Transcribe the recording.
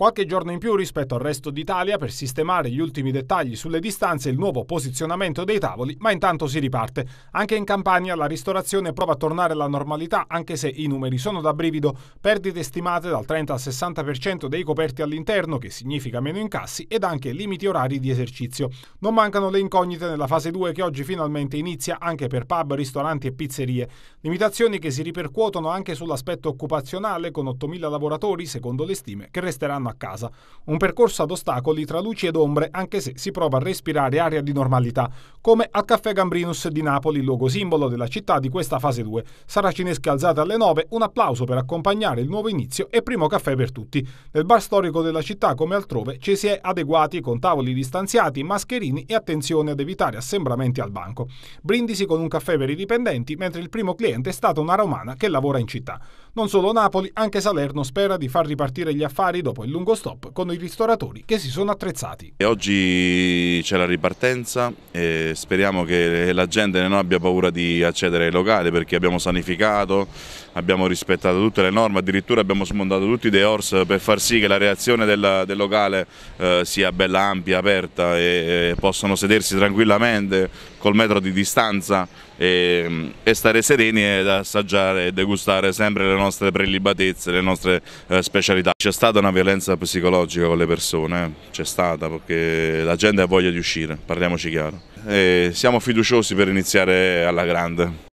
Qualche giorno in più rispetto al resto d'Italia per sistemare gli ultimi dettagli sulle distanze e il nuovo posizionamento dei tavoli, ma intanto si riparte. Anche in Campania la ristorazione prova a tornare alla normalità, anche se i numeri sono da brivido. Perdite stimate dal 30 al 60% dei coperti all'interno, che significa meno incassi, ed anche limiti orari di esercizio. Non mancano le incognite nella fase 2 che oggi finalmente inizia anche per pub, ristoranti e pizzerie. Limitazioni che si ripercuotono anche sull'aspetto occupazionale, con 8.000 lavoratori, secondo le stime, che resteranno a casa. Un percorso ad ostacoli tra luci ed ombre anche se si prova a respirare aria di normalità, come al Caffè Gambrinus di Napoli, luogo simbolo della città di questa fase 2. Saracinesche alzate alle 9, un applauso per accompagnare il nuovo inizio e primo caffè per tutti. Nel bar storico della città come altrove ci si è adeguati con tavoli distanziati, mascherini e attenzione ad evitare assembramenti al banco. Brindisi con un caffè per i dipendenti, mentre il primo cliente è stata una romana che lavora in città. Non solo Napoli, anche Salerno spera di far ripartire gli affari dopo il lungo stop con i ristoratori che si sono attrezzati. E oggi c'è la ripartenza e speriamo che la gente non abbia paura di accedere ai locali perché abbiamo sanificato, abbiamo rispettato tutte le norme, addirittura abbiamo smontato tutti i dehors per far sì che la reazione del, del locale eh, sia bella ampia, aperta e, e possano sedersi tranquillamente col metro di distanza e, ehm, e stare sereni ed assaggiare e degustare sempre le nostre prelibatezze, le nostre eh, specialità. C'è stata una violenza psicologica con le persone, eh? c'è stata perché la gente ha voglia di uscire, parliamoci chiaro. E siamo fiduciosi per iniziare alla grande.